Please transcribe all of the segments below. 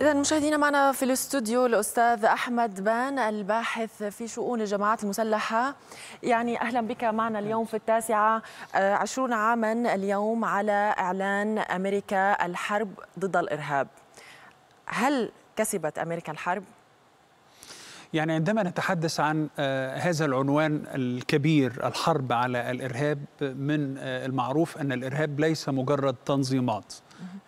إذا مشاهدينا معنا في الاستوديو الأستاذ أحمد بان الباحث في شؤون الجماعات المسلحة يعني أهلا بك معنا اليوم في التاسعة آه، عشرون عاما اليوم على إعلان أمريكا الحرب ضد الإرهاب هل كسبت أمريكا الحرب؟ يعني عندما نتحدث عن آه، هذا العنوان الكبير الحرب على الارهاب من آه، المعروف ان الارهاب ليس مجرد تنظيمات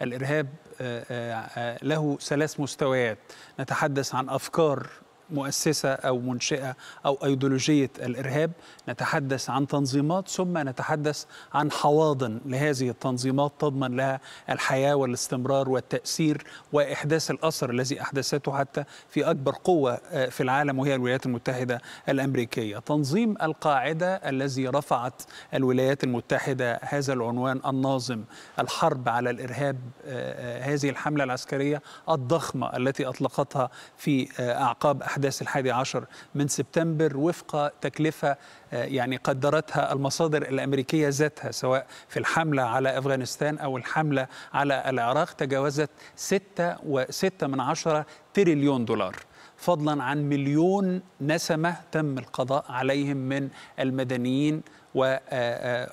الارهاب آه، له ثلاث مستويات نتحدث عن افكار مؤسسة أو منشئة أو أيديولوجية الإرهاب نتحدث عن تنظيمات ثم نتحدث عن حواضن لهذه التنظيمات تضمن لها الحياة والاستمرار والتأثير وإحداث الأثر الذي أحدثته حتى في أكبر قوة آه، في العالم وهي الولايات المتحدة الأمريكية تنظيم القاعدة الذي رفعت الولايات المتحدة هذا العنوان الناظم الحرب على الإرهاب آه، آه، هذه الحملة العسكرية الضخمة التي أطلقتها في أعقاب الأحداث الحادي عشر من سبتمبر وفق تكلفة آه، يعني قدرتها المصادر الأمريكية ذاتها سواء في الحملة على أفغانستان أو الحملة على العراق تجاوزت 6.6 من عشرة تريليون دولار فضلا عن مليون نسمة تم القضاء عليهم من المدنيين و آه، آه،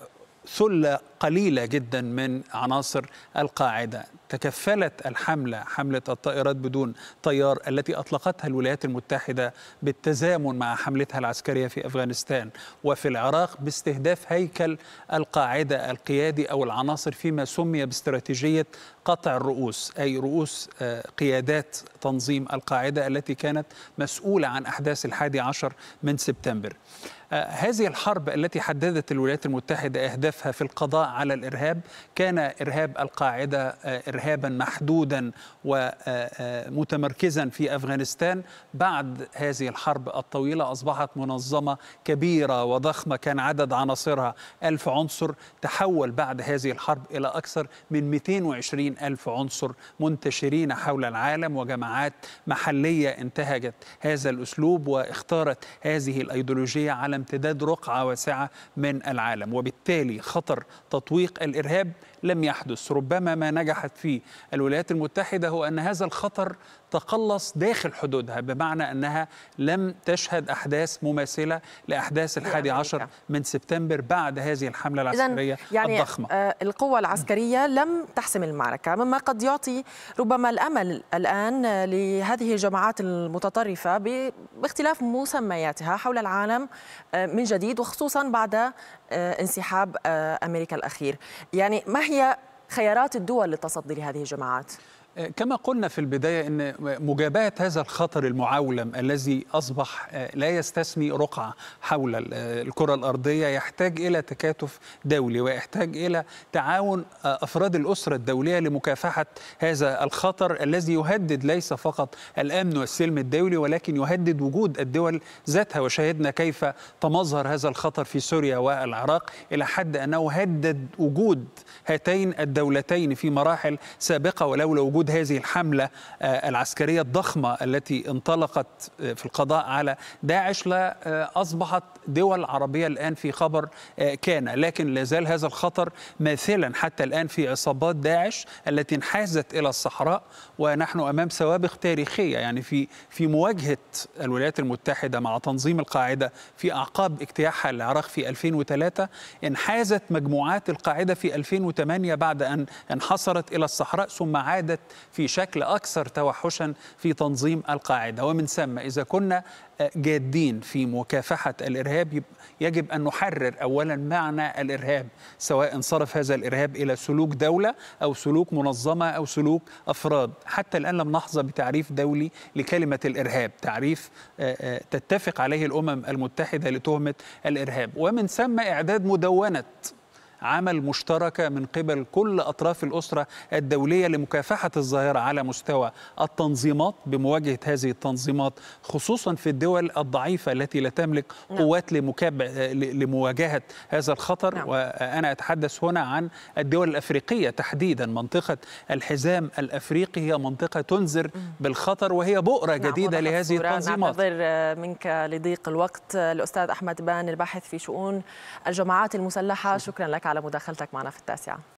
ثلة قليلة جدا من عناصر القاعدة تكفلت الحملة حملة الطائرات بدون طيار التي أطلقتها الولايات المتحدة بالتزامن مع حملتها العسكرية في أفغانستان وفي العراق باستهداف هيكل القاعدة القيادي أو العناصر فيما سمي باستراتيجية قطع الرؤوس أي رؤوس آه، قيادات تنظيم القاعدة التي كانت مسؤولة عن أحداث الحادي عشر من سبتمبر هذه الحرب التي حددت الولايات المتحدة أهدافها في القضاء على الإرهاب كان إرهاب القاعدة آه، إرهابا محدودا ومتمركزا في أفغانستان بعد هذه الحرب الطويلة أصبحت منظمة كبيرة وضخمة كان عدد عناصرها ألف عنصر تحول بعد هذه الحرب إلى أكثر من 220 ألف عنصر منتشرين حول العالم وجماعات محلية انتهجت هذا الأسلوب واختارت هذه الأيديولوجية على امتداد رقعه واسعه من العالم وبالتالي خطر تطويق الارهاب لم يحدث ربما ما نجحت فيه الولايات المتحدة هو أن هذا الخطر تقلص داخل حدودها بمعنى أنها لم تشهد أحداث مماثلة لأحداث الحادي عشر من سبتمبر بعد هذه الحملة العسكرية يعني الضخمة يعني القوة العسكرية لم تحسم المعركة مما قد يعطي ربما الأمل الآن لهذه الجماعات المتطرفة باختلاف مسمياتها حول العالم آه، من جديد وخصوصا بعد آه، انسحاب آه، امريكا الاخير يعني ما هي خيارات الدول للتصدي لهذه الجماعات كما قلنا في البداية أن مجابهة هذا الخطر المعولم الذي أصبح آه، لا يستثني رقعة حول آه، الكرة الأرضية يحتاج إلى تكاتف دولي ويحتاج إلى تعاون آه، أفراد الأسرة الدولية لمكافحة هذا الخطر الذي يهدد ليس فقط الأمن والسلم الدولي ولكن يهدد وجود الدول ذاتها وشاهدنا كيف تمظهر هذا الخطر في سوريا والعراق إلى حد أنه هدد وجود هاتين الدولتين في مراحل سابقة ولولا وجود وجود هذه الحملة آه، العسكرية الضخمة التي انطلقت آه، في القضاء على داعش لا آه، أصبحت دول عربية الآن في خبر كان لكن لازال هذا الخطر ماثلا حتى الآن في عصابات داعش التي انحازت إلى الصحراء ونحن أمام سوابق تاريخية يعني في في مواجهة الولايات المتحدة مع تنظيم القاعدة في أعقاب اجتياحها للعراق في 2003 انحازت مجموعات القاعدة في 2008 بعد أن انحصرت إلى الصحراء ثم عادت في شكل أكثر توحشا في تنظيم القاعدة ومن ثم إذا كنا آه، جادين في مكافحة الإرهاب يجب أن نحرر أولا معنى الإرهاب سواء انصرف هذا الإرهاب إلى سلوك دولة أو سلوك منظمة أو سلوك أفراد حتى الآن لم نحظى بتعريف دولي لكلمة الإرهاب تعريف آه، آه، تتفق عليه الأمم المتحدة لتهمة الإرهاب ومن ثم إعداد مدونة عمل مشتركه من قبل كل اطراف الاسره الدوليه لمكافحه الظاهره على مستوى التنظيمات بمواجهه هذه التنظيمات خصوصا في الدول الضعيفه التي لا تملك نعم. قوات لمكاب... لمواجهه هذا الخطر نعم. وانا اتحدث هنا عن الدول الافريقيه تحديدا منطقه الحزام الافريقي هي منطقه تنذر بالخطر وهي بؤره نعم. جديده لهذه التنظيمات نعتذر منك لضيق الوقت الاستاذ احمد بان الباحث في شؤون الجماعات المسلحه نعم. شكرا لك على مداخلتك معنا في التاسعة